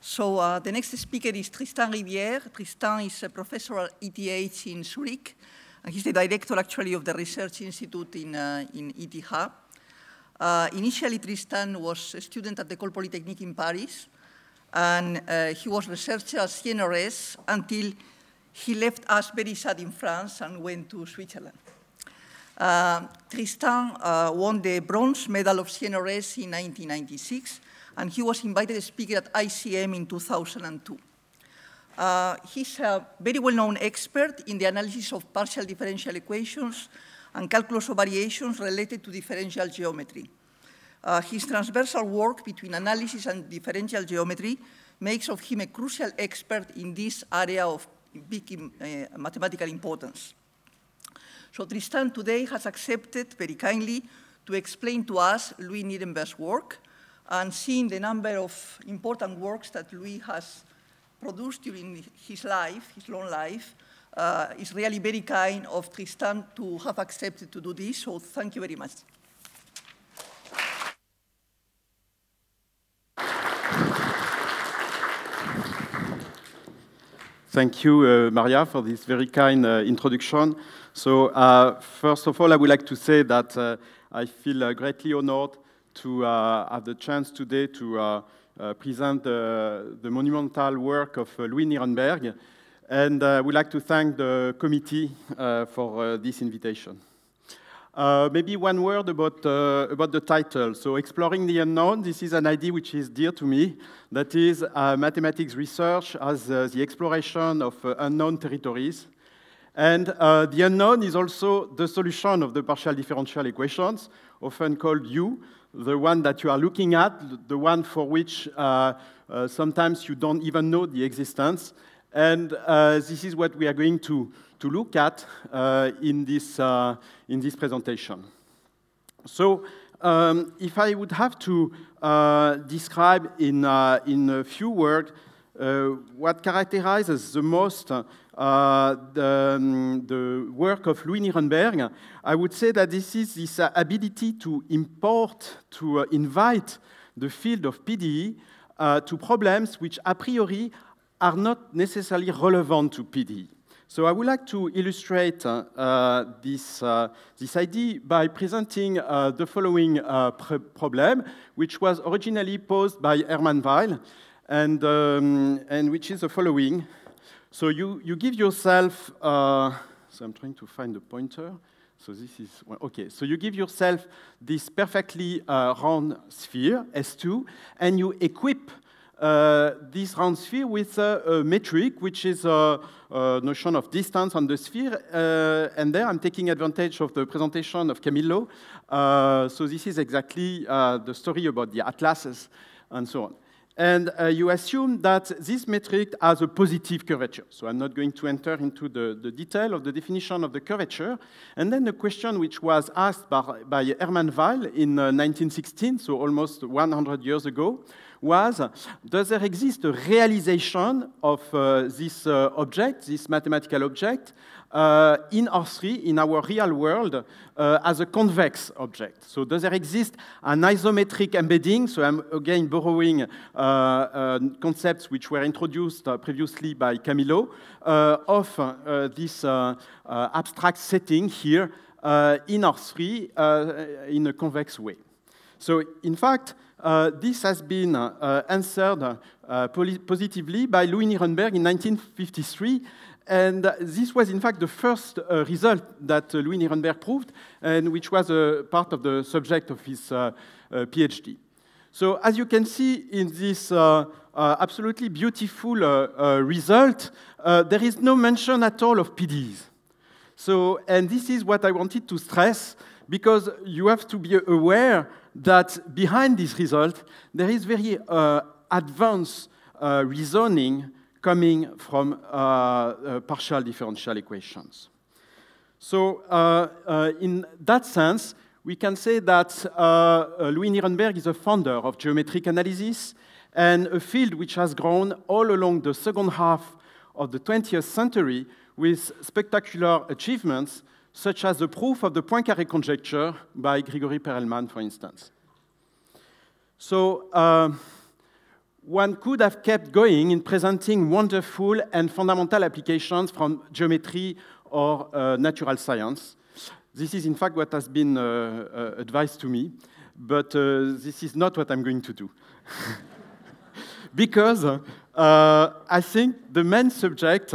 So uh, the next speaker is Tristan Riviere. Tristan is a professor at ETH in Zurich. And he's the director, actually, of the Research Institute in, uh, in ETH. Uh, initially, Tristan was a student at the École Polytechnique in Paris, and uh, he was researcher at CNRS until he left us very sad in France and went to Switzerland. Uh, Tristan uh, won the bronze medal of CNRS in 1996, and he was invited speaker at ICM in 2002. Uh, he's a very well-known expert in the analysis of partial differential equations and calculus of variations related to differential geometry. Uh, his transversal work between analysis and differential geometry makes of him a crucial expert in this area of big uh, mathematical importance. So Tristan today has accepted very kindly to explain to us Louis Nirenberg's work, and seeing the number of important works that Louis has produced during his life, his long life, uh, is really very kind of Tristan to have accepted to do this, so thank you very much. Thank you, uh, Maria, for this very kind uh, introduction. So, uh, first of all, I would like to say that uh, I feel uh, greatly honored to uh, have the chance today to uh, uh, present the, the, monumental work of Louis Nierenberg. And we would like to thank the committee for this invitation. Uh, maybe one word about, uh, about the title. So, Exploring the Unknown, this is an idea which is dear to me. That is, uh, mathematics research as the exploration of unknown territories. And the unknown is also the solution of the partial differential equations, often called U the one that you are looking at, the one for which uh, uh, sometimes you don't even know the existence. And uh, this is what we are going to, to look at uh, in, this, uh, in this presentation. So um, if I would have to describe in, in a few words what characterizes the most uh, the, um, the, work of Louis Nirenberg, I would say that this is this ability to import, to uh, invite the field of PDE uh, to problems which a priori are not necessarily relevant to PDE. So I would like to illustrate uh, uh, this, uh, this idea by presenting uh, the following uh, pr problem, which was originally posed by Hermann Weil, and, um, and which is the following. So you, you give yourself, uh, so I'm trying to find the pointer. So this is, well, okay, so you give yourself this perfectly uh, round sphere, S2, and you equip uh, this round sphere with a, a metric, which is a, a, notion of distance on the sphere. Uh, and there I'm taking advantage of the presentation of Camillo. Uh, so this is exactly uh, the story about the atlases and so on. And uh, you assume that this metric has a positive curvature. So I'm not going to enter into the, the detail of the definition of the curvature. And then the question which was asked by, by Hermann Weil in uh, 1916, so almost 100 years ago, was, does there exist a realization of uh, this uh, object, this mathematical object, uh, in R3, in our real world, uh, as a convex object. So does there exist an isometric embedding? So I'm again borrowing uh, uh concepts which were introduced uh, previously by Camilo uh, of this abstract setting here in R3 in a convex way. So in fact, uh, this has been uh, answered uh, positively by Louis Nierenberg in 1953 and this was, in fact, the first uh, result that uh, Louis Nierenberg proved, and which was uh, part of the subject of his uh, uh, PhD. So as you can see in this absolutely beautiful result, there is no mention at all of PDs. So, and this is what I wanted to stress, because you have to be aware that behind this result, there is very advanced reasoning coming from uh, uh, partial differential equations. So uh, in that sense, we can say that Louis Nierenberg is a founder of geometric analysis and a field which has grown all along the second half of the 20th century with spectacular achievements such as the proof of the Poincaré conjecture by Grigory Perelman, for instance. So uh, one could have kept going in presenting wonderful and fundamental applications from geometry or uh, natural science. This is, in fact, what has been uh, uh advised to me, but uh, this is not what I'm going to do. because uh, I think the main subject,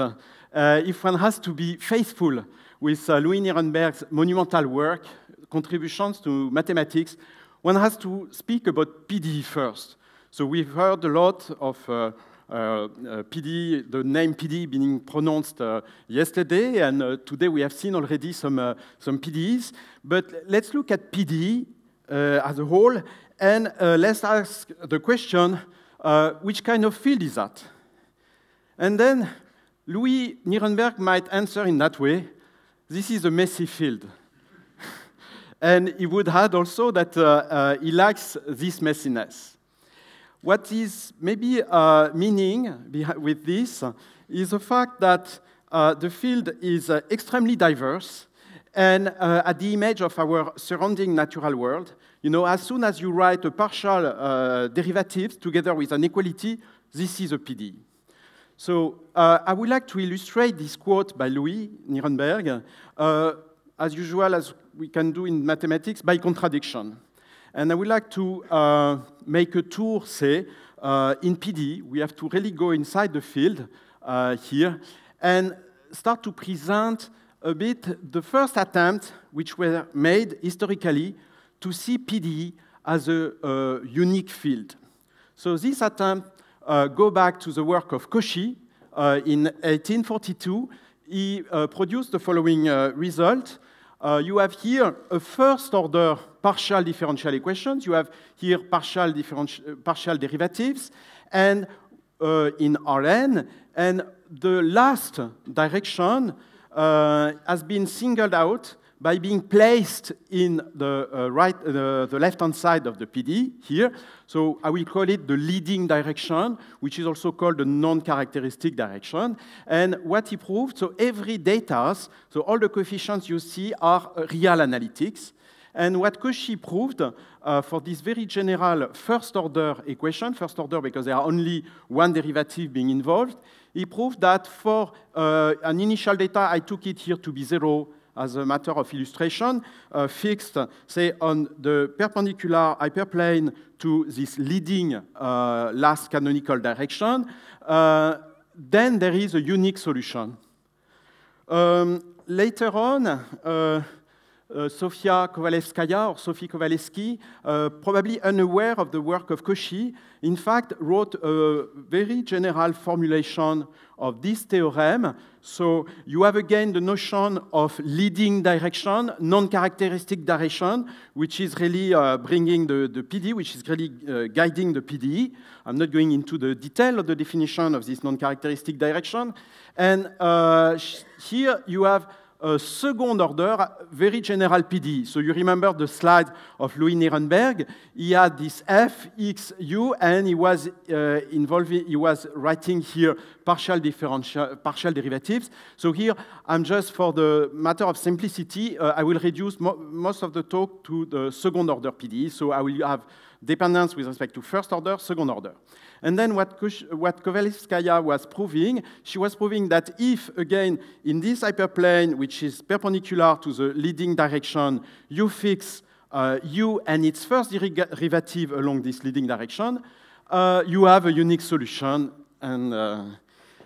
if one has to be faithful with Louis Nierenberg's monumental work, contributions to mathematics, one has to speak about PDE first. So we've heard a lot of uh, uh, uh PD, the name PD being pronounced uh, yesterday, and uh, today we have seen already some, uh, some PDs. But let's look at PD uh, as a whole, and let's ask the question, which kind of field is that? And then Louis Nierenberg might answer in that way, this is a messy field. and he would add also that he likes this messiness. What is maybe uh, meaning with this is the fact that uh, the field is uh, extremely diverse, and uh, at the image of our surrounding natural world, you know, as soon as you write a partial uh, derivative together with an equality, this is a PD. So uh, I would like to illustrate this quote by Louis Nirenberg, as usual as we can do in mathematics, by contradiction. And I would like to uh, make a tour, say, uh, in PD. We have to really go inside the field uh, here and start to present a bit the first attempt which were made historically to see PD as a unique field. So this attempt uh, go back to the work of Cauchy uh, in 1842. He uh, produced the following result. Uh, you have here a first order partial differential equations. You have here partial, uh, partial derivatives and uh, in Rn. And the last direction uh, has been singled out by being placed in the, uh, right, uh, the, left-hand side of the PD here. So I will call it the leading direction, which is also called the non-characteristic direction. And what he proved, so every data, so all the coefficients you see are uh, real analytics. And what Cauchy proved uh, for this very general first-order equation, first order because there are only one derivative being involved, he proved that for uh, an initial data, I took it here to be zero, as a matter of illustration, uh, fixed, say, on the perpendicular hyperplane to this leading uh, last canonical direction, uh, then there is a unique solution. Um, later on, uh, Euh, Sofia Kovalevskaya or Sophie Kovalevsky, uh, probably unaware of the work of Cauchy, in fact wrote a very general formulation of this theorem. So you have again the notion of leading direction, non-characteristic direction, which is really uh, bringing the, the PD, which is really uh, guiding the PDE. I'm not going into the detail of the definition of this non-characteristic direction. And uh, here you have second order, very general PD. So you remember the slide of Louis Nierenberg. He had this FXU, and he was uh, involving, he was writing here partial, differential, partial derivatives. So here, I'm just for the matter of simplicity, uh, I will reduce mo most of the talk to the second order PD. So I will have dependence with respect to first order, second order. And then what, Kush, what Kovalevskaya was proving, she was proving that if, again, in this hyperplane, which is perpendicular to the leading direction, you fix uh, u and its first derivative along this leading direction, uh, you have a unique solution. And, uh,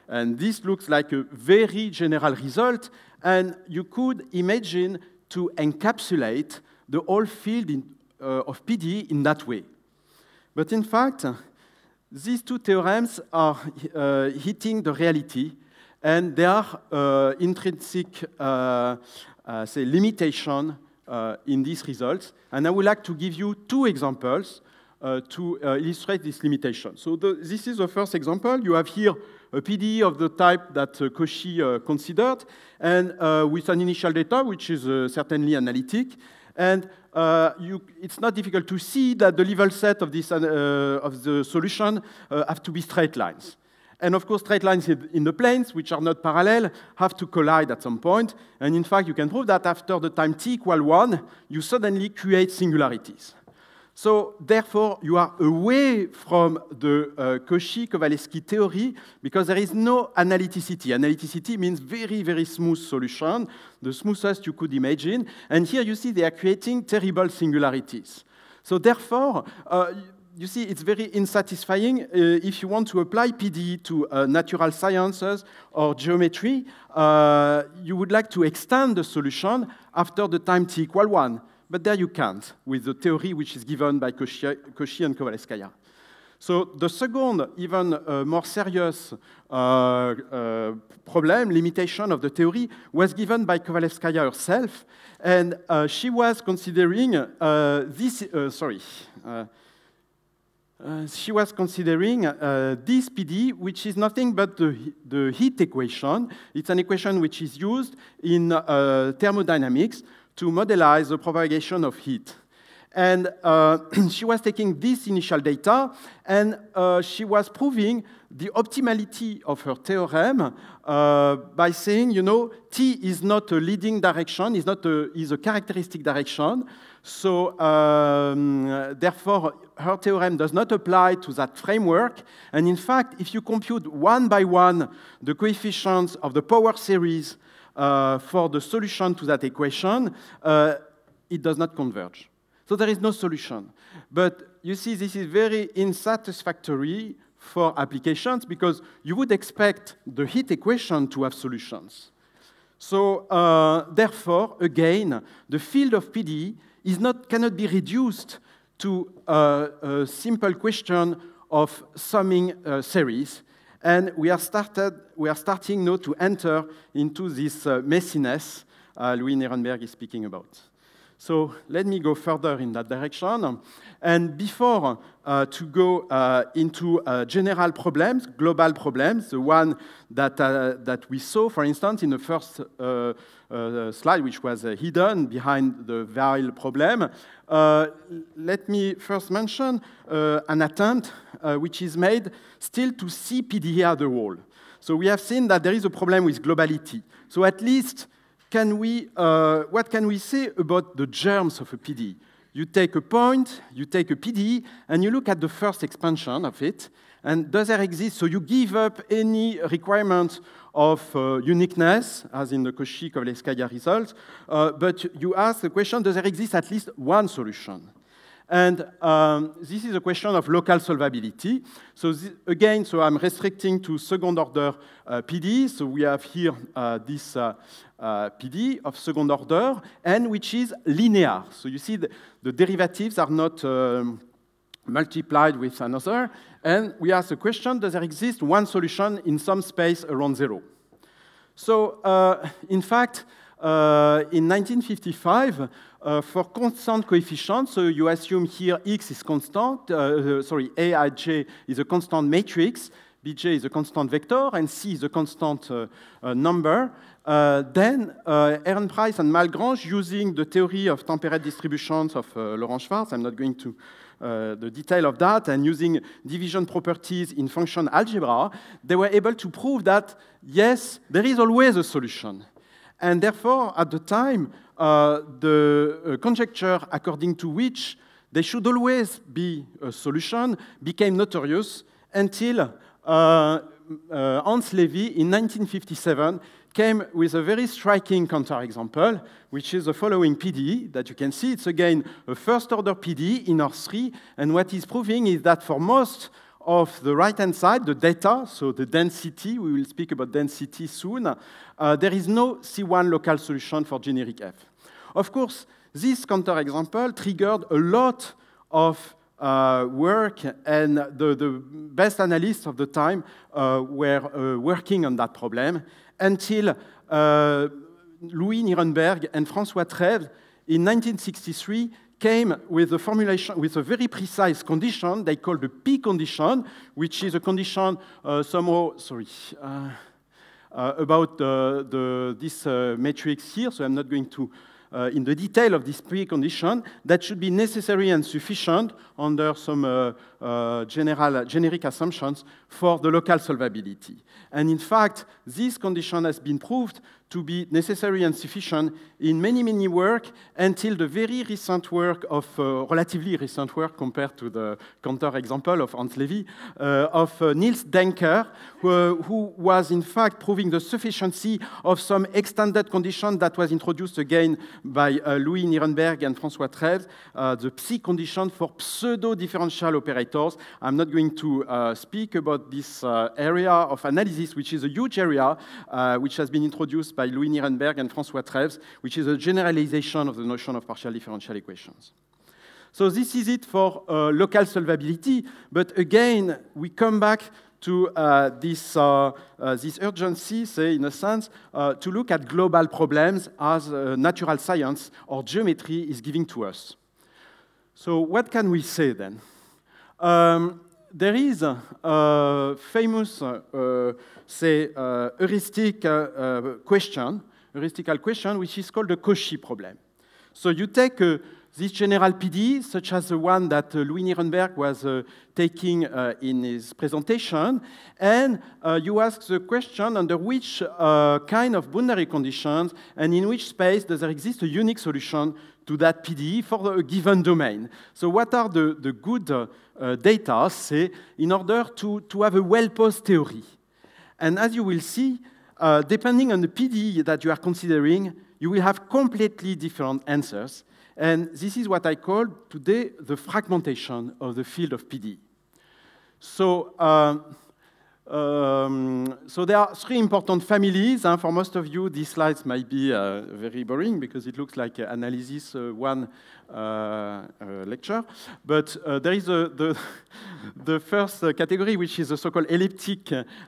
and this looks like a very general result. And you could imagine to encapsulate the whole field in uh, of PD in that way. But in fact, these two theorems are uh, hitting the reality, and there are uh, intrinsic uh, uh say limitation uh, in these results. And I would like to give you two examples to illustrate this limitation. So the, this is the first example. You have here a PD of the type that uh, Cauchy considered, and with an initial data, which is certainly analytic, and uh, you, it's not difficult to see that the level set of, this, uh, of the solution uh, have to be straight lines. And of course, straight lines in the planes, which are not parallel, have to collide at some point. And in fact, you can prove that after the time t equal 1, you suddenly create singularities. So therefore, you are away from the uh, Cauchy-Kowaleski theory because there is no analyticity. Analyticity means very, very smooth solution, the smoothest you could imagine. And here you see they are creating terrible singularities. So therefore, uh, you see, it's very unsatisfying uh, if you want to apply PDE to uh, natural sciences or geometry. Uh, you would like to extend the solution after the time t equal 1. But there you can't with the theory which is given by Cauchy, and Kovalevskaya. So the second, even uh, more serious uh, uh, problem, limitation of the theory, was given by Kovalevskaya herself, and uh, she was considering uh, this, uh, sorry, she was considering this PD, which is nothing but the, the, heat equation. It's an equation which is used in thermodynamics to modelize the propagation of heat. And uh, she was taking this initial data, and uh, she was proving the optimality of her theorem uh, by saying, you know, T is not a leading direction, is not a, is a characteristic direction. So um, therefore, her theorem does not apply to that framework. And in fact, if you compute one by one the coefficients of the power series uh, for the solution to that equation, uh, it does not converge. So there is no solution. But you see, this is very unsatisfactory for applications because you would expect the heat equation to have solutions. So uh, therefore, again, the field of PD is not, cannot be reduced to uh, a simple question of summing uh, series. And we are, started, we are starting now to enter into this uh, messiness uh, Louis Nierenberg is speaking about. So let me go further in that direction. And before uh, to go uh, into uh, general problems, global problems, the one that, uh, that we saw, for instance, in the first uh, uh, slide, which was hidden behind the viral problem, let me first mention an attempt which is made still to see PDA the wall. So we have seen that there is a problem with globality. So at least can we, uh, what can we say about the germs of a PD? You take a point, you take a PD, and you look at the first expansion of it, and does there exist? So you give up any requirement of uh, uniqueness, as in the Cauchy-Kovalevskaya result, uh, but you ask the question, does there exist at least one solution? And um, this is a question of local solvability. So again, so I'm restricting to second order uh, PD. So we have here uh, this uh, uh, PD of second order and which is linear. So you see the, the derivatives are not um, multiplied with another. And we ask the question, does there exist one solution in some space around zero? So uh, in fact, uh, in 1955, uh, for constant coefficients, so you assume here x is constant, uh, uh sorry, aij is a constant matrix, bj is a constant vector, and c is a constant uh, uh, number. Uh, then uh, Price and Malgrange, using the theory of temperate distributions of uh, Laurent Schwartz, I'm not going to uh, the detail of that, and using division properties in function algebra, they were able to prove that, yes, there is always a solution. And therefore, at the time, uh, the uh, conjecture according to which there should always be a solution became notorious until uh, Hans Levy in 1957 came with a very striking counterexample, which is the following PDE that you can see. It's again a first-order PDE in R3, and what he's proving is that for most of the right-hand side, the data, so the density, we will speak about density soon, uh, there is no C1 local solution for generic F. Of course, this counterexample triggered a lot of uh, work, and the, the, best analysts of the time uh, were uh, working on that problem until uh, Louis Nierenberg and François Trèves in 1963 came with a formulation, with a very precise condition they call the P condition, which is a condition uh, somehow, sorry, uh, about the, this matrix here, so I'm not going to uh, in the detail of this precondition that should be necessary and sufficient under some uh, uh, general, generic assumptions for the local solvability. And in fact, this condition has been proved to be necessary and sufficient in many, many work until the very recent work of, uh, relatively recent work compared to the counterexample of Hans Levy, uh, of uh, Niels Denker, who, uh, who, was in fact proving the sufficiency of some extended condition that was introduced again by uh, Louis Nierenberg and François Treves, uh, the psi condition for pseudo-differential operators vectors. I'm not going to uh, speak about this uh, area of analysis, which is a huge area, uh, which has been introduced by Louis Nierenberg and François Treves, which is a generalization of the notion of partial differential equations. So this is it for uh, local solvability, but again, we come back to uh, this, uh, uh, this urgency, say, in a sense, uh, to look at global problems as natural science or geometry is giving to us. So what can we say then? Um, there is a famous, uh, say, uh, heuristic uh, question, heuristical question, which is called the Cauchy problem. So you take this general PD, such as the one that uh, Louis Nierenberg was uh, taking uh, in his presentation, and you ask the question under which kind of boundary conditions and in which space does there exist a unique solution to that PDE for a given domain. So what are the, the good uh, data, say, in order to, to have a well-posed theory? And as you will see, uh, depending on the PDE that you are considering, you will have completely different answers. And this is what I call today the fragmentation of the field of PDE. So, uh, um, so there are three important families. Huh? For most of you, these slides might be uh, very boring because it looks like uh, analysis uh, 1 uh, uh, lecture. But uh, there is a, the, the first category, which is the so-called elliptic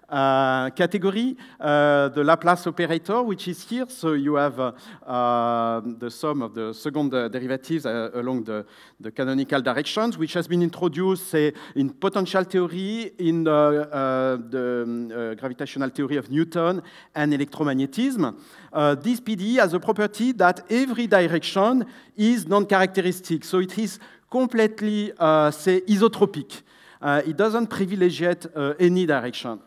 category, the Laplace operator, which is here. So you have the sum of the second derivatives along the, the canonical directions, which has been introduced say, in potential theory, in the, the um, gravitational theory of Newton, and electromagnetism uh, this PDE has a property that every direction is non-characteristic. So it is completely, uh, say, isotropic. Uh, it doesn't privilege uh, any direction.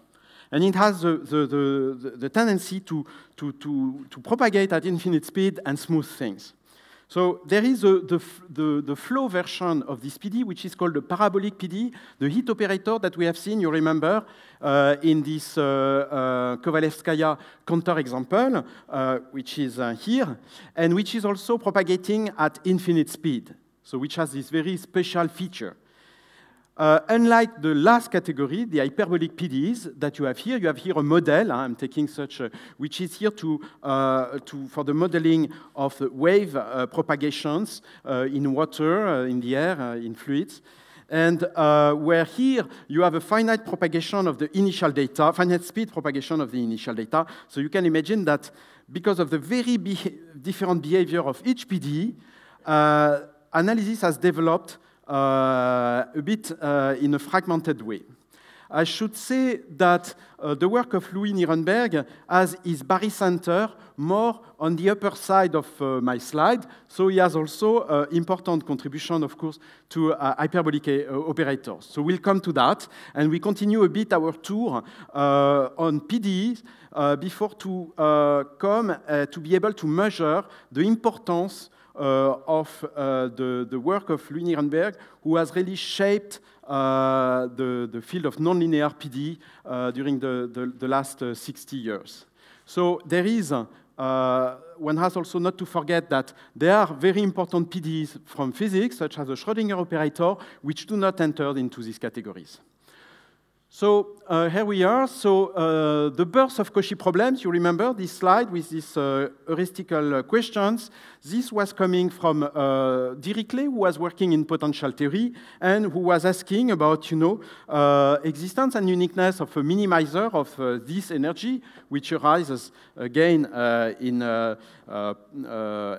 And it has the, the, the, the tendency to, to, to, to propagate at infinite speed and smooth things. So there is a, the, the, the, flow version of this PD, which is called the parabolic PD, the heat operator that we have seen, you remember, uh, in this uh, uh Kovalevskaya counterexample, uh, which is uh, here, and which is also propagating at infinite speed, so which has this very special feature. Uh, unlike the last category, the hyperbolic PDEs that you have here, you have here a model, I'm taking such, a, which is here to, uh, to, for the modeling of the wave uh, propagations uh, in water, uh, in the air, uh, in fluids. And where here you have a finite propagation of the initial data, finite speed propagation of the initial data. So you can imagine that because of the very be different behavior of each PDE, analysis has developed uh, a bit uh, in a fragmented way. I should say that uh, the work of Louis Nierenberg has his barycenter more on the upper side of uh, my slide, so he has also uh, important contribution, of course, to uh, hyperbolic operators. So we'll come to that, and we continue a bit our tour on PDEs before to come to be able to measure the importance uh, of uh, the, the work of Louis Nirenberg, who has really shaped uh, the, the, field of nonlinear PD uh, during the, the, the last uh, 60 years. So there is, uh, one has also not to forget that there are very important PDs from physics, such as the Schrodinger operator, which do not enter into these categories. So uh, here we are. So uh, the birth of Cauchy problems, you remember this slide with these uh, heuristical uh, questions. This was coming from uh, Dirichlet, who was working in potential theory, and who was asking about, you know, uh, existence and uniqueness of a minimizer of this energy, which arises again in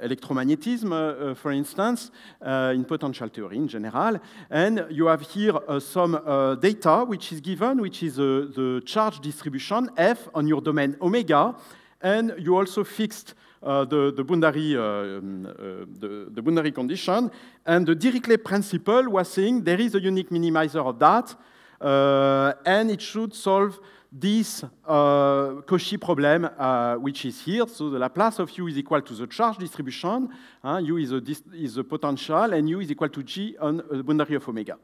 electromagnetism, for instance, in potential theory in general. And you have here some data, which is given given, which is uh, the charge distribution, F, on your domain omega, and you also fixed uh, the, the, boundary, uh, um, uh, the, the, boundary condition, and the Dirichlet principle was saying there is a unique minimizer of that, uh, and it should solve this uh, Cauchy problem, uh, which is here. So the Laplace of u is equal to the charge distribution. Uh, u is the, is the potential, and u is equal to g on uh, the boundary of omega.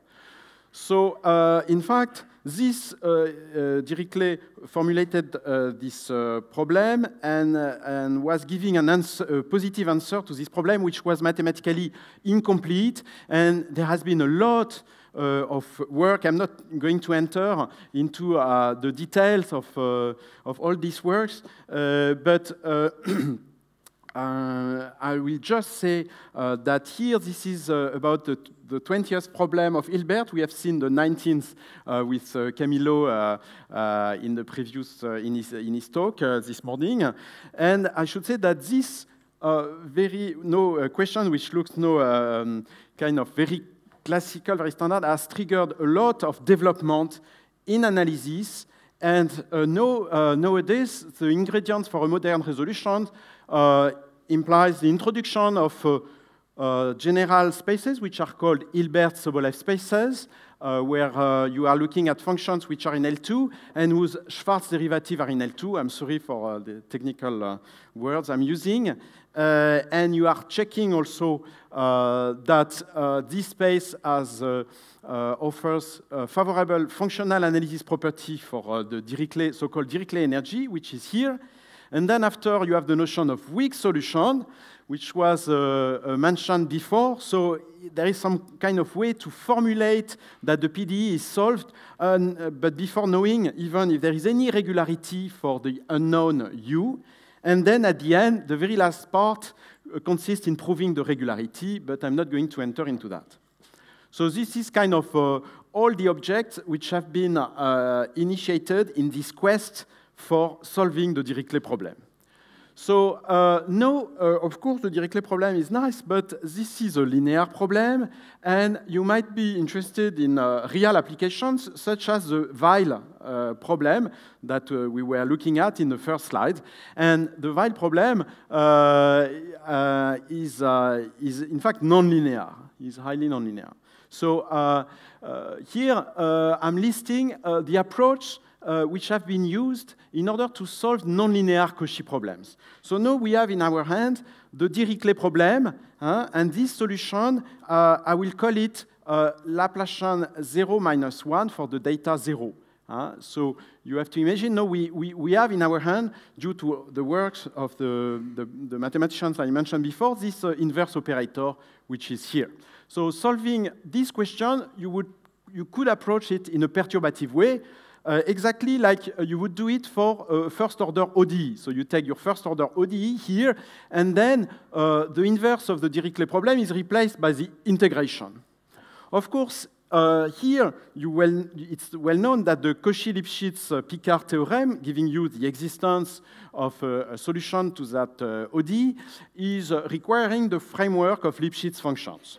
So uh, in fact, this uh, uh, Dirichlet formulated this problem and, and, was giving an answer, a positive answer to this problem, which was mathematically incomplete. And there has been a lot uh, of work. I'm not going to enter into uh, the details of, uh, of all these works, but Uh, I will just say uh, that here this is uh, about the, the, 20th problem of Hilbert. We have seen the 19th uh, with uh, Camilo uh, in the previous in his, in, his, talk this morning, and I should say that this very no question which looks no um, kind of very classical, very standard has triggered a lot of development in analysis. And uh, no, uh, nowadays, the ingredients for a modern resolution uh, implies the introduction of uh, uh, general spaces, which are called Hilbert Sobolev spaces, uh, where uh, you are looking at functions which are in L2 and whose Schwarz derivative are in L2. I'm sorry for uh, the technical uh, words I'm using. and you are checking also that this space has, offers favorable functional analysis property for the so-called Dirichlet energy, which is here. And then after, you have the notion of weak solution, which was uh, uh, mentioned before. So there is some kind of way to formulate that the PDE is solved, and, uh, but before knowing even if there is any regularity for the unknown u. And then at the end, the very last part uh, consists in proving the regularity, but I'm not going to enter into that. So this is kind of uh, all the objects which have been uh, initiated in this quest for solving the Dirichlet problem. So uh, uh, of course, the Dirichlet problem is nice, but this is a linear problem, and you might be interested in uh, real applications, such as the Weil uh, problem that uh, we were looking at in the first slide. And the Weil problem uh, is, is, in fact, nonlinear, is highly nonlinear. So here, I'm listing the approach uh, which have been used in order to solve nonlinear Cauchy problems. So now we have in our hand the Dirichlet problem, and this solution, uh, I will call it uh, Laplacian 0 minus 1 for the data 0. Uh, so you have to imagine, no, we, we, we have in our hand, due to the works of the, the, the mathematicians I mentioned before, this uh, inverse operator, which is here. So solving this question, you, would, you could approach it in a perturbative way uh, exactly like uh, you would do it for uh, first order ODE. So you take your first order ODE here, and then uh, the inverse of the Dirichlet problem is replaced by the integration. Of course, uh, here well, it's well known that the Cauchy-Lipschitz-Picard theorem, giving you the existence of a, solution to that ODE, is requiring the framework of Lipschitz functions.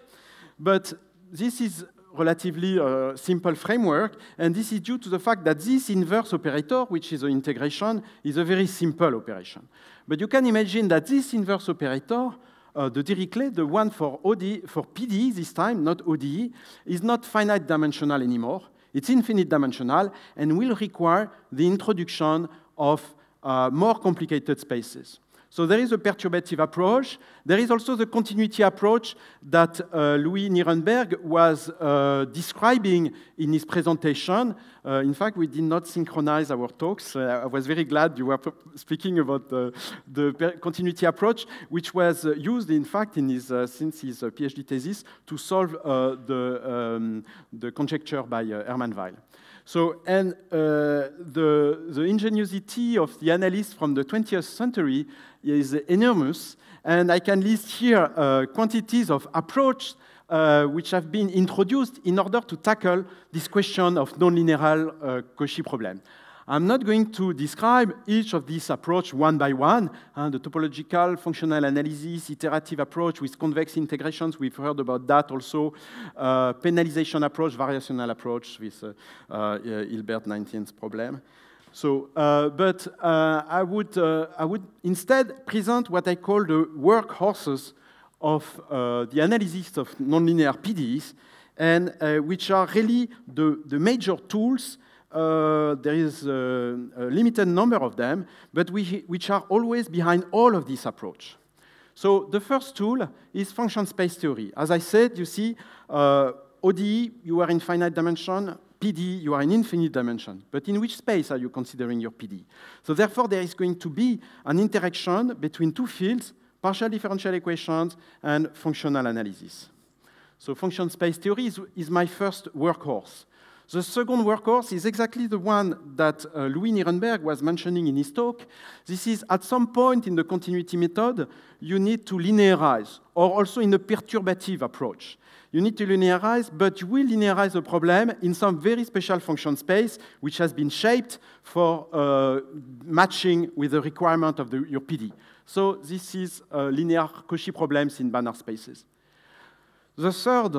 But this is relatively uh, simple framework, and this is due to the fact that this inverse operator, which is an integration, is a very simple operation. But you can imagine that this inverse operator, uh, the Dirichlet, the one for, OD, for PD this time, not ODE, is not finite dimensional anymore. It's infinite dimensional and will require the introduction of uh, more complicated spaces. So there is a perturbative approach. There is also the continuity approach that uh, Louis Nierenberg was uh, describing in his presentation. Uh, in fact, we did not synchronize our talks. Uh, I was very glad you were speaking about the continuity approach, which was uh, used, in fact, in his, uh, since his PhD thesis to solve the, um, the conjecture by Hermann Weil. So, and uh, the, the ingenuity of the analysts from the 20th century is enormous. And I can list here uh, quantities of approach uh, which have been introduced in order to tackle this question of non-linear uh, Cauchy problem. I'm not going to describe each of these approach one by one, and the topological, functional analysis, iterative approach with convex integrations, we've heard about that also, uh, penalization approach, variational approach with uh, uh, Hilbert 19th problem. So, uh, but uh, I, would, uh, I would instead present what I call the workhorses of uh, the analysis of nonlinear PDEs, and uh, which are really the, the major tools uh, there is a, a, limited number of them, but we, which are always behind all of this approach. So the first tool is function space theory. As I said, you see, uh, ODE, you are in finite dimension, PD, you are in infinite dimension. But in which space are you considering your PD? So therefore, there is going to be an interaction between two fields, partial differential equations and functional analysis. So function space theory is, is my first workhorse. The second workhorse is exactly the one that uh, Louis Nierenberg was mentioning in his talk. This is at some point in the continuity method, you need to linearize, or also in a perturbative approach. You need to linearize, but you will linearize the problem in some very special function space, which has been shaped for uh, matching with the requirement of the, your PD. So this is uh, linear Cauchy problems in Banach spaces. The third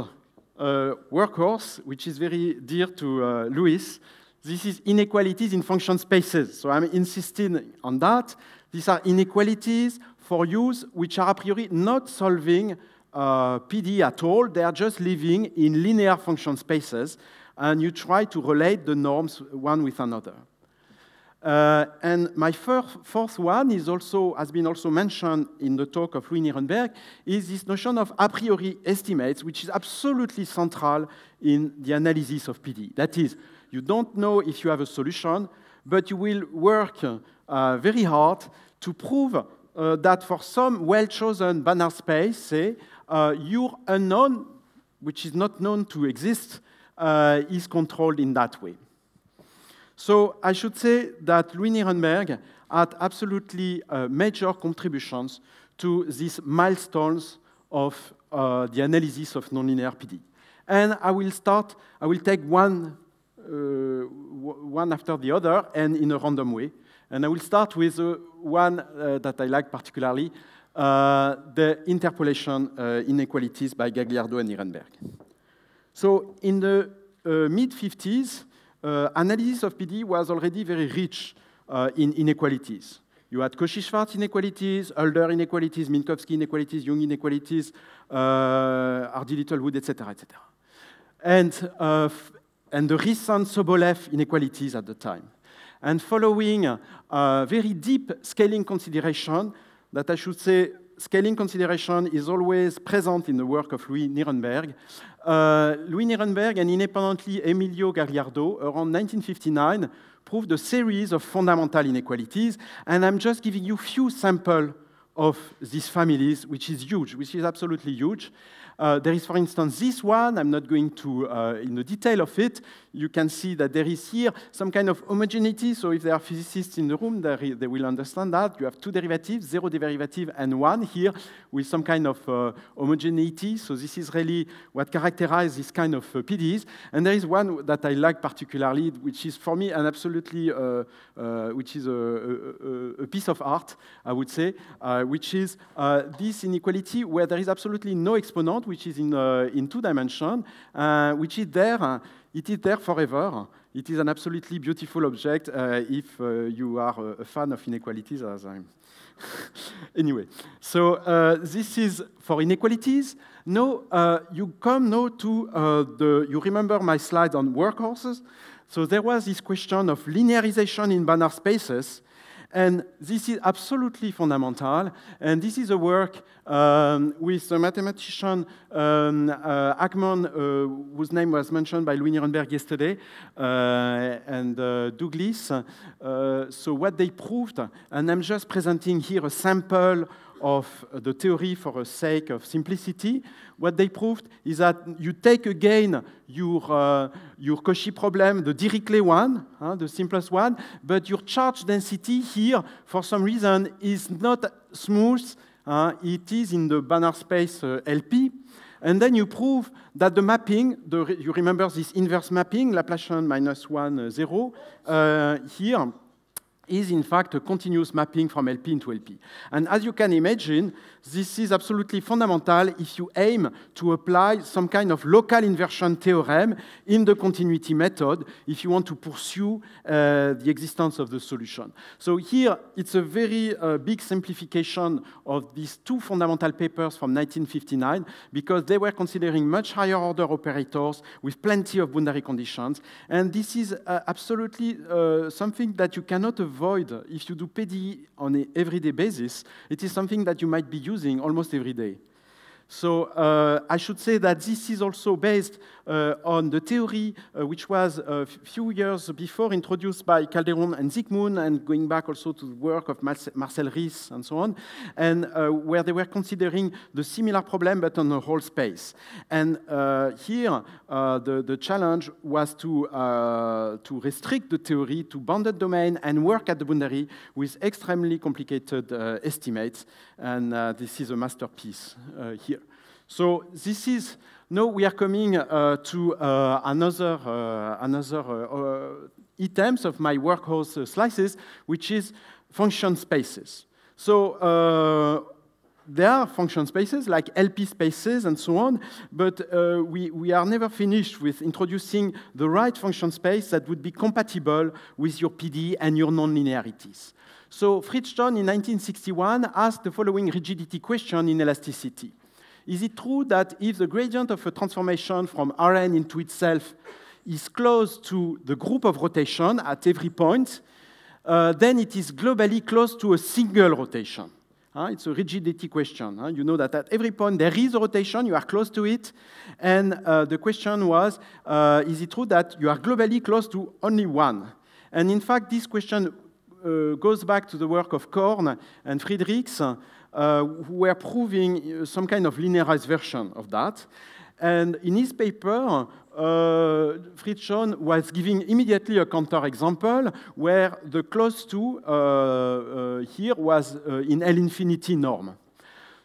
uh, workhorse, which is very dear to uh, Lewis. This is inequalities in function spaces. So I'm insisting on that. These are inequalities for use which are a priori not solving uh, PD at all. They are just living in linear function spaces, and you try to relate the norms one with another. Uh, and my fourth one is also, has been also mentioned in the talk of Louis Nierenberg, is this notion of a priori estimates, which is absolutely central in the analysis of PD. That is, you don't know if you have a solution, but you will work uh, very hard to prove uh, that for some well-chosen banner space, say, uh, your unknown, which is not known to exist, uh, is controlled in that way. So I should say that Louis Nierenberg had absolutely uh, major contributions to these milestones of uh, the analysis of nonlinear PD. And I will start, I will take one, uh, one after the other and in a random way. And I will start with uh, one uh, that I like particularly, uh, the interpolation inequalities by Gagliardo and Nierenberg. So in the mid-50s, uh, analysis of PD was already very rich uh, in inequalities. You had Cauchy-Schwarz inequalities, Alder inequalities, Minkowski inequalities, Young inequalities, uh, Littlewood, etc., etc. And, uh, and the recent Sobolev inequalities at the time. And following a, a very deep scaling consideration, that I should say scaling consideration is always present in the work of Louis Nirenberg, Euh, Louis Nierenberg and independently Emilio Gagliardo around uh, 1959 proved a series of fundamental inequalities, and I'm just giving you few samples of these families, which is huge, which is absolutely huge. Uh, there is, for instance, this one. I'm not going to uh, in the detail of it you can see that there is here some kind of homogeneity. So if there are physicists in the room, they will understand that. You have two derivatives, zero derivative and one here with some kind of uh, homogeneity. So this is really what characterizes this kind of uh, PDEs. And there is one that I like particularly, which is for me an absolutely, uh, uh which is a, a, a, piece of art, I would say, uh, which is uh, this inequality where there is absolutely no exponent, which is in, in two dimensions, which is there it is there forever. It is an absolutely beautiful object uh, if uh, you are a fan of inequalities, as I'm. anyway, so uh, this is for inequalities. Now, uh, you come now to uh, the, you remember my slide on workhorses? So there was this question of linearization in Banach spaces and this is absolutely fundamental. And this is a work um, with the mathematician um, uh, Ackman, uh, whose name was mentioned by Louis Nierenberg yesterday, uh, and uh, Douglas. Uh, so what they proved, and I'm just presenting here a sample of the theory for the sake of simplicity. What they proved is that you take again your, uh, your Cauchy problem, the Dirichlet one, uh, the simplest one, but your charge density here, for some reason, is not smooth. Uh, it is in the Banach space uh, LP. And then you prove that the mapping, the, you remember this inverse mapping, Laplacian minus 1, uh, 0, uh, here, is in fact a continuous mapping from LP into LP. And as you can imagine, this is absolutely fundamental if you aim to apply some kind of local inversion theorem in the continuity method if you want to pursue uh, the existence of the solution. So here, it's a very uh, big simplification of these two fundamental papers from 1959 because they were considering much higher order operators with plenty of boundary conditions. And this is uh, absolutely uh, something that you cannot avoid void, if you do PD on an everyday basis, it is something that you might be using almost every day. So uh, I should say that this is also based uh, on the theory uh, which was a few years before introduced by Calderon and Zygmunt, and going back also to the work of Marcel Ries and so on, and uh, where they were considering the similar problem but on a whole space. And here, the, the challenge was to, to restrict the theory to bounded domain and work at the boundary with extremely complicated uh, estimates, and uh, this is a masterpiece uh, here. So this is now we are coming uh, to uh, another, uh, another items of my workhorse slices, which is function spaces. So there are function spaces like LP spaces and so on, but uh, we, we are never finished with introducing the right function space that would be compatible with your PD and your nonlinearities. So Fridstone in 1961 asked the following rigidity question in elasticity. Is it true that if the gradient of a transformation from Rn into itself is close to the group of rotation at every point, uh, then it is globally close to a single rotation? Uh, it's a rigidity question. You know that at every point there is a rotation, you are close to it. And uh, the question was, uh, is it true that you are globally close to only one? And in fact, this question uh, goes back to the work of Korn and Friedrichs, uh, who were proving uh, some kind of linearized version of that. And in his paper, uh, Fritschon was giving immediately a counterexample where the close to uh, uh here was uh, in L infinity norm.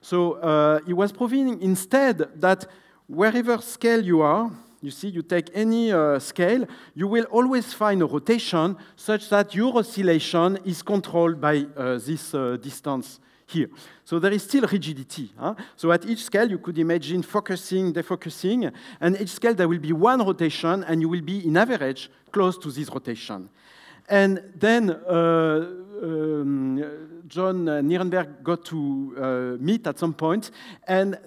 So he was proving instead that wherever scale you are, you see, you take any uh, scale, you will always find a rotation such that your oscillation is controlled by uh, this uh, distance here. So there is still rigidity. Huh? So at each scale, you could imagine focusing, defocusing, and each scale there will be one rotation, and you will be, in average, close to this rotation. And then uh, um, John Nierenberg got to uh, meet at some point, and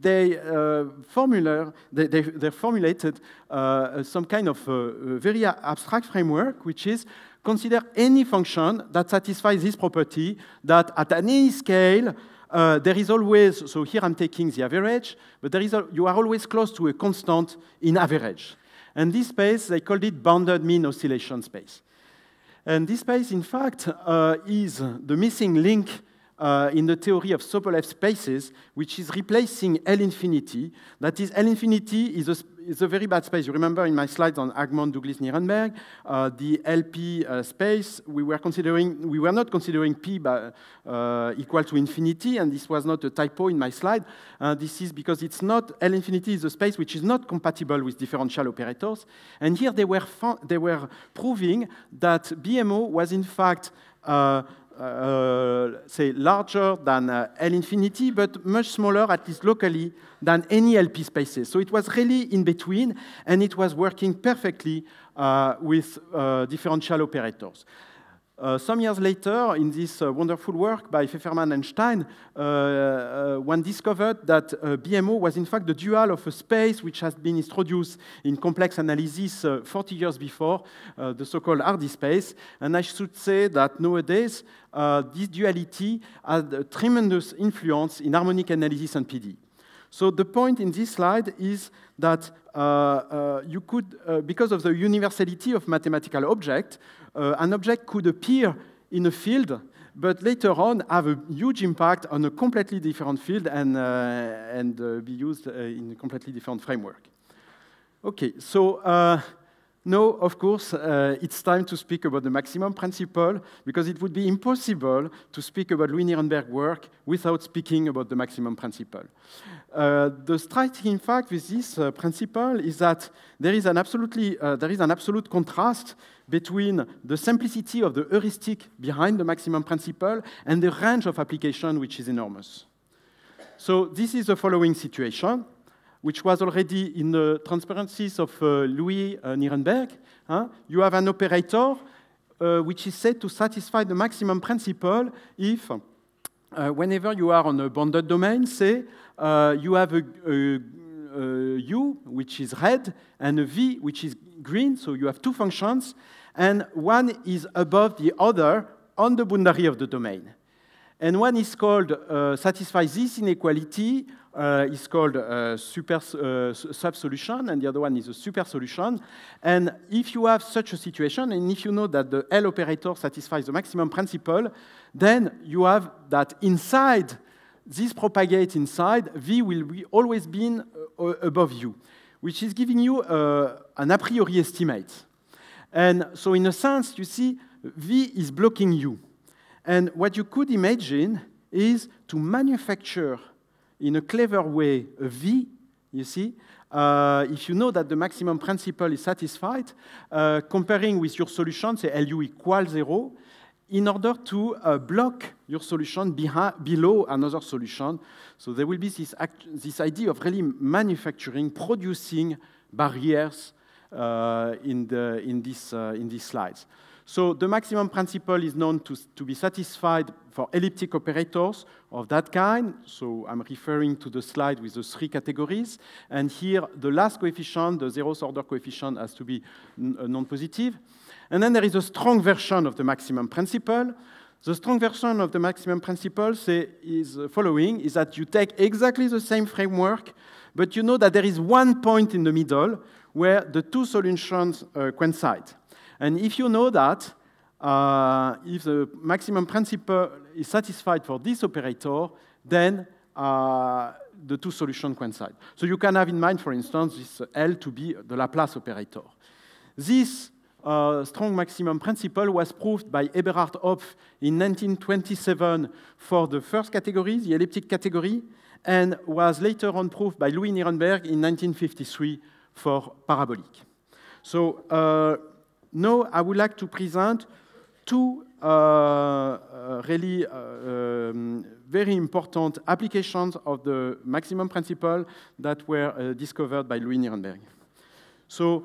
they, uh, formula, they, they, they, formulated uh, some kind of uh, uh, very abstract framework, which is consider any function that satisfies this property, that at any scale, uh, there is always, so here I'm taking the average, but there is a, you are always close to a constant in average. And this space, they called it bounded mean oscillation space. And this space, in fact, uh, is the missing link uh, in the theory of Sobolev spaces, which is replacing L infinity. That is, L infinity is a, is a very bad space. You remember in my slides on Agmon, Douglas, Nirenberg, uh, the LP uh, space, we were, considering, we were not considering P by, uh, equal to infinity, and this was not a typo in my slide. Uh, this is because it's not, L infinity is a space which is not compatible with differential operators. And here they were, they were proving that BMO was in fact uh, uh, say, larger than uh, L infinity, but much smaller, at least locally, than any LP spaces. So it was really in between, and it was working perfectly uh, with uh, differential operators. Uh, some years later, in this uh, wonderful work by Pfefferman and Stein, uh, uh one discovered that uh, BMO was in fact the dual of a space which has been introduced in complex analysis uh, 40 years before, the so-called RD space. And I should say that nowadays, this duality had a tremendous influence in harmonic analysis and PD. So the point in this slide is that uh, uh, you could, uh, because of the universality of mathematical objects uh, an object could appear in a field, but later on have a huge impact on a completely different field and, uh, and uh, be used uh, in a completely different framework. Okay, so uh, now, of course, uh, it's time to speak about the maximum principle, because it would be impossible to speak about Louis Nierenberg work without speaking about the maximum principle. Uh, the striking fact with this uh, principle is that there is, an absolutely, uh, there is an absolute contrast between the simplicity of the heuristic behind the maximum principle and the range of application, which is enormous. So this is the following situation, which was already in the transparencies of uh, Louis uh, Nirenberg. Huh? You have an operator which is said to satisfy the maximum principle if uh, whenever you are on a bounded domain, say uh, you have a, a, a u which is red and a v which is green, so you have two functions, and one is above the other on the boundary of the domain. And one is called uh, satisfy this inequality uh, is called a uh, super uh, sub solution, and the other one is a super solution. And if you have such a situation, and if you know that the L operator satisfies the maximum principle, then you have that inside this propagate inside, V will be always be uh, above U, which is giving you uh, an a priori estimate. And so in a sense, you see, V is blocking U. And what you could imagine is to manufacture in a clever way a V, you see, uh, if you know that the maximum principle is satisfied, uh, comparing with your solution, say LU equals zero, in order to uh, block your solution below another solution. So there will be this, this idea of really manufacturing, producing barriers uh, in, the, in, this, uh, in these slides. So the maximum principle is known to, to be satisfied for elliptic operators of that kind. So I'm referring to the slide with the three categories. And here, the last coefficient, the zeroth order coefficient, has to be uh, non-positive. And then there is a strong version of the maximum principle. The strong version of the maximum principle say, is uh, following, is that you take exactly the same framework, but you know that there is one point in the middle where the two solutions uh, coincide. And if you know that, uh, if the maximum principle is satisfied for this operator, then uh, the two solutions coincide. So you can have in mind, for instance, this L to be the Laplace operator. This uh, strong maximum principle was proved by Eberhard Hopf in 1927 for the first category, the elliptic category, and was later on proved by Louis Nirenberg in 1953 for parabolic. So uh, now I would like to present two uh, uh, really uh, um, very important applications of the maximum principle that were discovered by Louis Nirenberg. So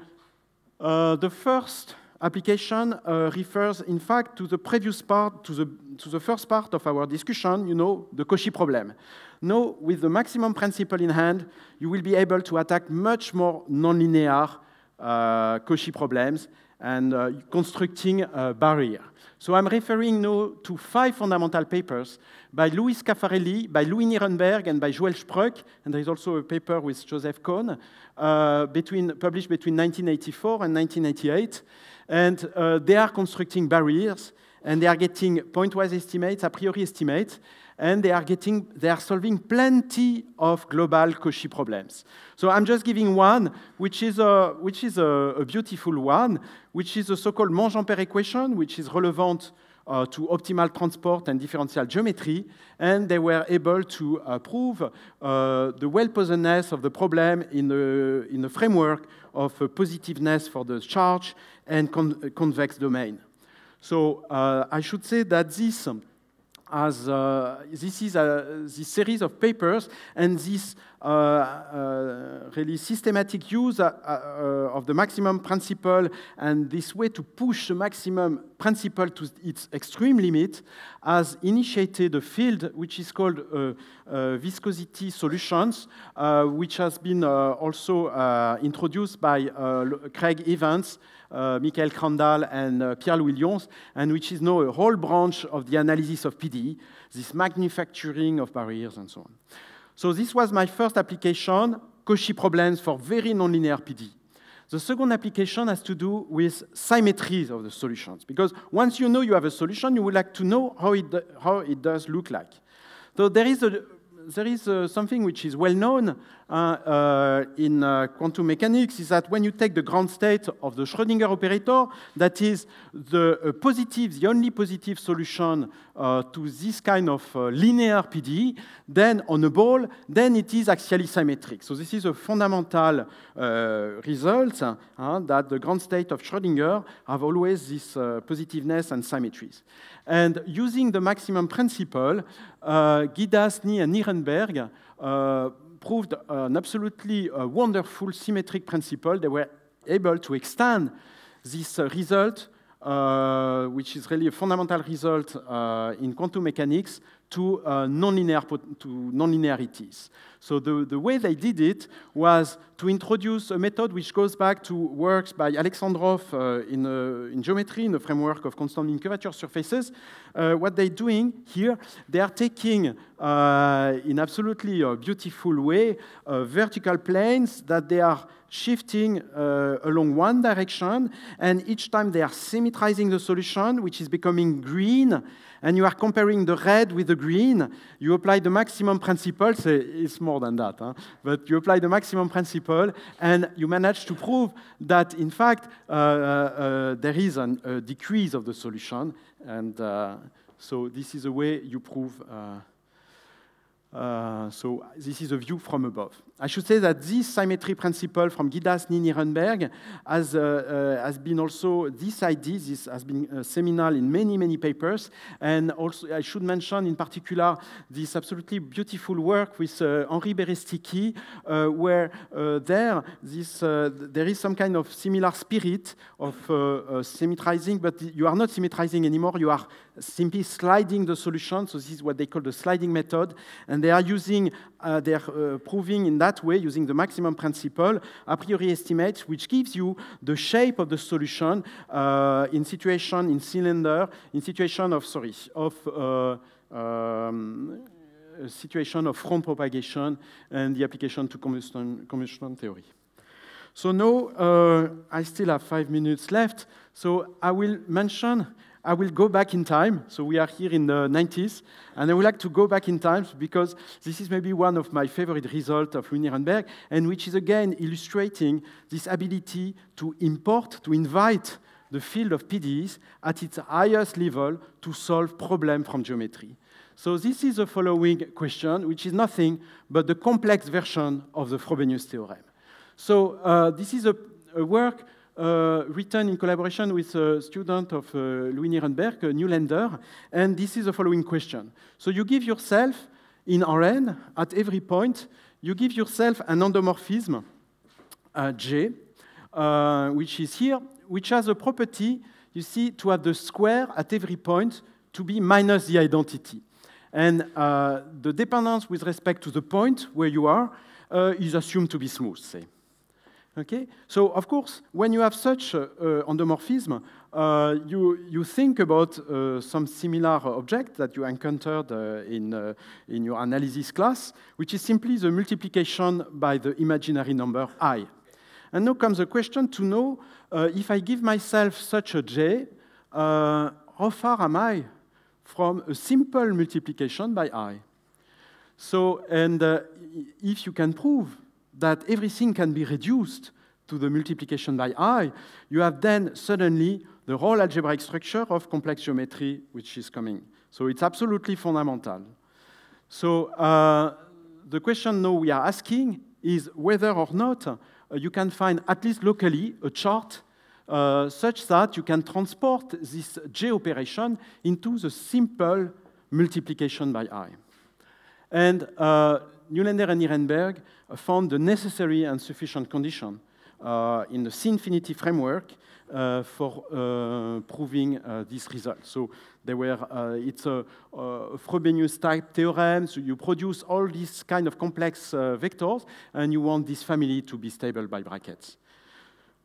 the first application uh, refers, in fact, to the previous part, to the, to the first part of our discussion, you know, the Cauchy problem. Now, with the maximum principle in hand, you will be able to attack much more nonlinear uh, Cauchy problems, and uh, constructing a barrier. So I'm referring now to five fundamental papers by Luis Caffarelli, by Louis Nierenberg, and by Joel Spruck, and there is also a paper with Joseph Kohn, uh, between, published between 1984 and 1988. And uh, they are constructing barriers, and they are getting point-wise estimates, a priori estimates, and they are, getting, they are solving plenty of global Cauchy problems. So I'm just giving one, which is a, which is a, a beautiful one, which is the so-called Monge-Ampère equation, which is relevant uh, to optimal transport and differential geometry, and they were able to uh, prove uh, the well-posedness of the problem in the, in the framework of uh, positiveness for the charge and con convex domain. So uh, I should say that this as uh, this is a, this series of papers, and this uh, uh, really systematic use uh, of the maximum principle and this way to push the maximum principle to its extreme limit has initiated a field which is called viscosity solutions, which has been also introduced by Craig Evans, uh, Michael Crandall and uh, Pierre Louis Lyons, and which is now a whole branch of the analysis of PD, this manufacturing of barriers and so on. So this was my first application, Cauchy problems for very nonlinear PD. The second application has to do with symmetries of the solutions, because once you know you have a solution, you would like to know how it, how it does look like. So there is, a, there is a, uh, something which is well known, uh, uh, in uh, quantum mechanics is that when you take the ground state of the Schrödinger operator, that is the positive, the only positive solution to this kind of linear PDE, then on a ball, then it is axially symmetric. So this is a fundamental result that the ground state of Schrödinger have always this positiveness and symmetries. And using the maximum principle, uh, Gidasny and Nirenberg uh, proved an absolutely uh, wonderful symmetric principle. They were able to extend this uh, result, uh, which is really a fundamental result in quantum mechanics, to nonlinear to nonlinearities. So the, the way they did it was to introduce a method which goes back to works by Alexandrov uh, in, uh, in geometry, in the framework of constant curvature surfaces. Uh, what they're doing here, they are taking, uh, in absolutely a uh, beautiful way, vertical planes that they are shifting uh, along one direction, and each time they are symmetrizing the solution, which is becoming green, and you are comparing the red with the green, you apply the maximum principle, so it's more more than that. Huh? But you apply the maximum principle, and you manage to prove that, in fact, uh, uh, uh there is an, a decrease of the solution. And uh, so this is a way you prove uh, uh, so this is a view from above. I should say that this symmetry principle from Guidas Nierenberg has, uh, uh, has been also, this idea this has been uh, seminal in many, many papers. And also, I should mention in particular this absolutely beautiful work with uh, Henri Beresticki, where there, this, there is some kind of similar spirit of symmetrizing, but you are not symmetrizing anymore, you are simply sliding the solution. So this is what they call the sliding method. And they are using, uh, they're uh, proving in that way, using the maximum principle, a priori estimates, which gives you the shape of the solution uh, in situation, in cylinder, in situation of, sorry, of, uh, um, situation of front propagation and the application to combustion, combustion theory. So now uh, I still have five minutes left, so I will mention I will go back in time. So we are here in the 90s, and I would like to go back in time because this is maybe one of my favorite results of Lunirnberg, and which is again illustrating this ability to import, to invite the field of PDEs at its highest level to solve problems from geometry. So this is the following question, which is nothing but the complex version of the Frobenius theorem. So uh, this is a, a work uh, written in collaboration with a student of uh, Louis Nierenberg, a new lender, and this is the following question. So you give yourself, in Rn, at every point, you give yourself an endomorphism, uh, J, uh, which is here, which has a property, you see, to have the square at every point to be minus the identity. And uh, the dependence with respect to the point where you are uh, is assumed to be smooth, say. Okay? So, of course, when you have such uh, endomorphism, uh, you, you think about uh, some similar object that you encountered uh, in, uh, in your analysis class, which is simply the multiplication by the imaginary number i. And now comes the question to know uh, if I give myself such a j, how far am I from a simple multiplication by i? So, and if you can prove that everything can be reduced to the multiplication by i, you have then suddenly the whole algebraic structure of complex geometry which is coming. So it's absolutely fundamental. So uh, the question now we are asking is whether or not uh, you can find, at least locally, a chart uh, such that you can transport this J operation into the simple multiplication by I. And uh, Newlander and Nirenberg found the necessary and sufficient condition uh, in the C-infinity framework uh, for uh, proving uh, this result. So they were, uh, it's a, uh, a Frobenius type theorem, so you produce all these kind of complex vectors, and you want this family to be stable by brackets.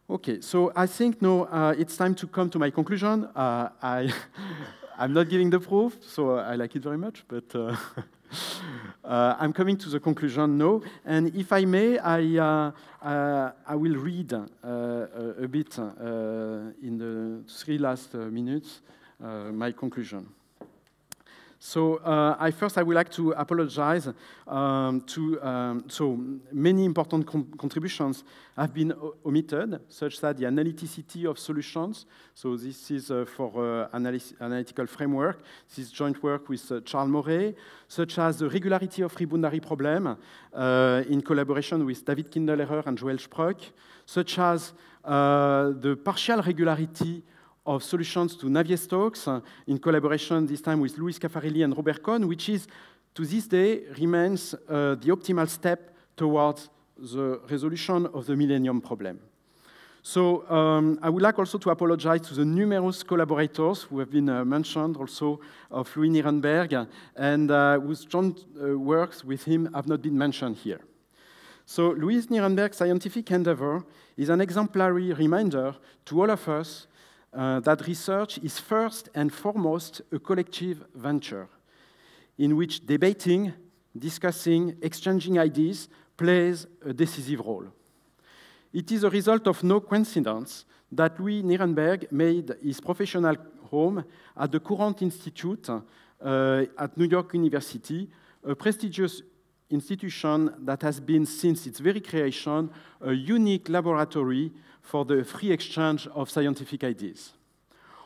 Okay, so I think now it's time to come to my conclusion. I, I'm not giving the proof, so I like it very much, but Uh, I'm coming to the conclusion now, and if I may, I, uh, uh, I will read uh, a bit uh, in the three last uh, minutes my conclusion. So uh, I first I would like to apologize um, to um, so many important contributions have been uh, omitted, such that the analyticity of solutions. So this is uh, for uh, analytical framework. This is joint work with uh, Charles Moret, such as the regularity of reboundary problem uh, in collaboration with David Kindlerer and Joel Sprock, such as the partial regularity of solutions to Navier Stokes in collaboration this time with Luis Caffarelli and Robert Cohn, which is to this day remains uh, the optimal step towards the resolution of the millennium problem. So um, I would like also to apologize to the numerous collaborators who have been uh, mentioned also of Louis Nirenberg and uh, whose joint uh, works with him have not been mentioned here. So Louis Nirenberg's scientific endeavor is an exemplary reminder to all of us uh, that research is first and foremost a collective venture in which debating, discussing, exchanging ideas plays a decisive role. It is a result of no coincidence that Louis Nirenberg made his professional home at the Courant Institute uh, at New York University, a prestigious institution that has been, since its very creation, a unique laboratory for the free exchange of scientific ideas.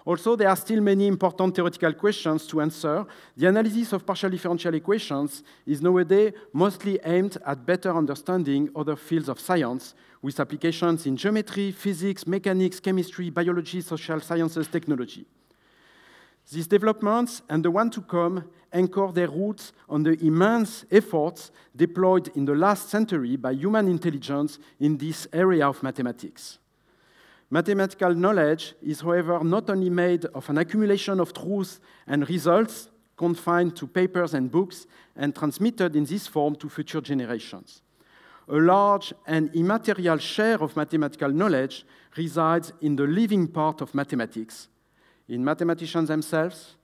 Also, there are still many important theoretical questions to answer. The analysis of partial differential equations is nowadays mostly aimed at better understanding other fields of science, with applications in geometry, physics, mechanics, chemistry, biology, social sciences, technology. These developments and the one to come anchor their roots on the immense efforts deployed in the last century by human intelligence in this area of mathematics. Mathematical knowledge is, however, not only made of an accumulation of truths and results confined to papers and books and transmitted in this form to future generations. A large and immaterial share of mathematical knowledge resides in the living part of mathematics, in mathematicians themselves,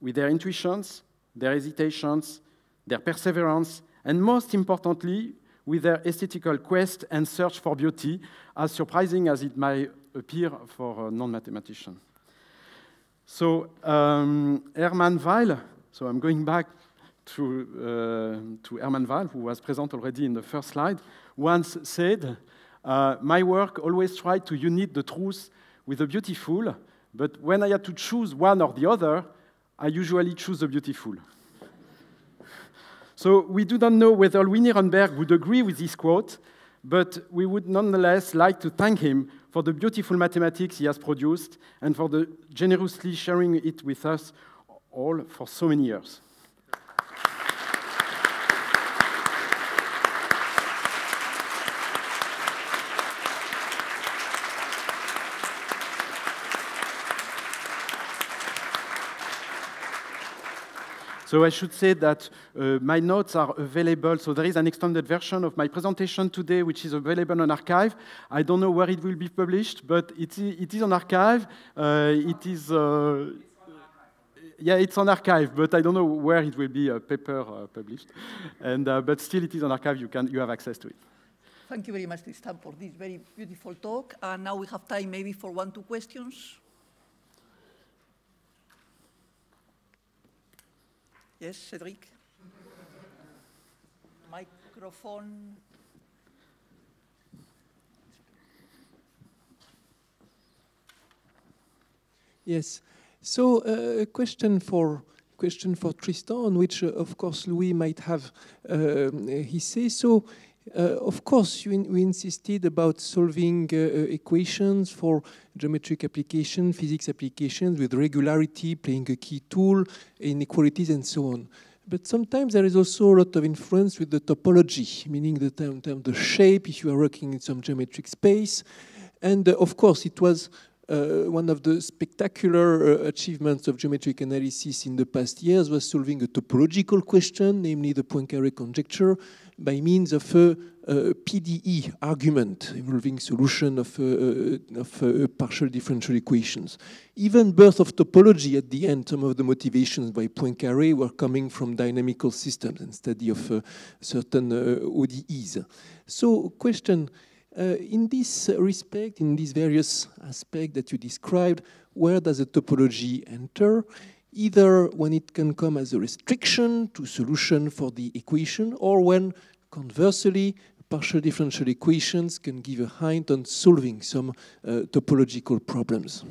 with their intuitions, their hesitations, their perseverance, and most importantly, with their aesthetical quest and search for beauty, as surprising as it may appear for a non-mathematician. So um, Hermann Weil, so I'm going back to, uh, to Hermann Weil, who was present already in the first slide, once said, uh, my work always tried to unite the truth with the beautiful, but when I had to choose one or the other, I usually choose the beautiful. So we do not know whether Louis Nierenberg would agree with this quote, but we would nonetheless like to thank him for the beautiful mathematics he has produced and for the generously sharing it with us all for so many years. So I should say that uh, my notes are available. So there is an extended version of my presentation today, which is available on archive. I don't know where it will be published, but it is, it is on archive. Uh, it is. Uh, yeah, it's on archive, but I don't know where it will be uh, paper uh, published. And, uh, but still, it is on archive. You, can, you have access to it. Thank you very much, Tristan, for this very beautiful talk. And now we have time maybe for one, two questions. Yes, Cedric? Microphone. Yes. So, uh, a question for question for Tristan, which, uh, of course, Louis might have uh, he says. So, uh, of course, in, we insisted about solving uh, uh, equations for geometric application, physics applications with regularity, playing a key tool, inequalities, and so on. But sometimes there is also a lot of influence with the topology, meaning the term, term the shape, if you are working in some geometric space. And uh, of course, it was uh, one of the spectacular uh, achievements of geometric analysis in the past years was solving a topological question, namely the Poincaré conjecture, by means of a, a PDE argument involving solution of, uh, uh, of uh, partial differential equations. Even birth of topology at the end, some of the motivations by Poincaré were coming from dynamical systems and study of certain ODEs. So question, uh, in this respect, in these various aspects that you described, where does the topology enter? either when it can come as a restriction to solution for the equation or when, conversely, partial differential equations can give a hint on solving some uh, topological problems.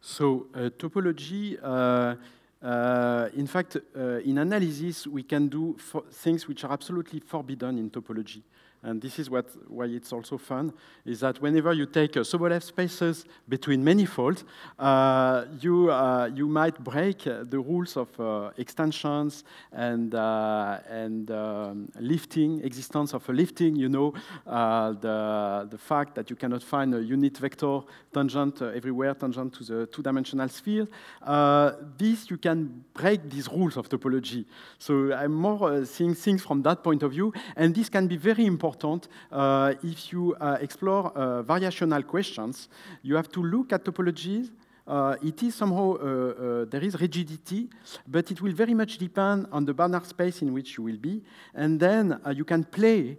So uh, topology, uh, uh in fact, uh, in analysis, we can do things which are absolutely forbidden in topology and this is what, why it's also fun, is that whenever you take uh, Sobolev spaces between manifolds, uh, you, uh, you might break uh, the rules of uh, extensions and, uh, and um, lifting, existence of a lifting, you know, the, the fact that you cannot find a unit vector tangent everywhere, tangent to the two-dimensional sphere. this, you can break these rules of topology. So I'm more seeing things from that point of view, and this can be very important important, uh, if you uh, explore uh, variational questions, you have to look at topologies uh, it is somehow, uh, uh, there is rigidity, but it will very much depend on the Banach space in which you will be. And then you can play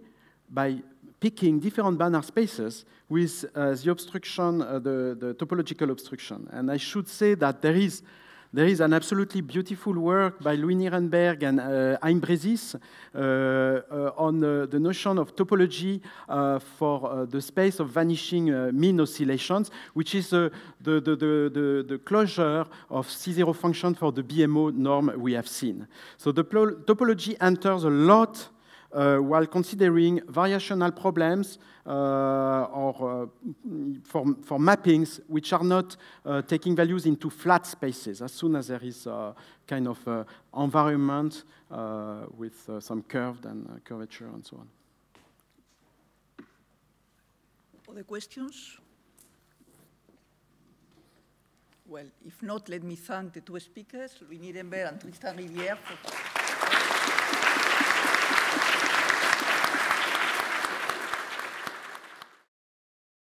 by picking different Banach spaces with the obstruction, the, the, topological obstruction. And I should say that there is there is an absolutely beautiful work by Louis Nirenberg and uh, Imbrezis uh, uh, on uh, the notion of topology for the space of vanishing mean oscillations, which is the, the, the, the, closure of C0 function for the BMO norm we have seen. So the topology enters a lot uh, while considering variational problems uh, or uh, for, for mappings which are not taking values into flat spaces as soon as there is a kind of environment with some curved and curvature and so on. Other questions? Well, if not, let me thank the two speakers, Louis Nirenberg and Tristan Rivière.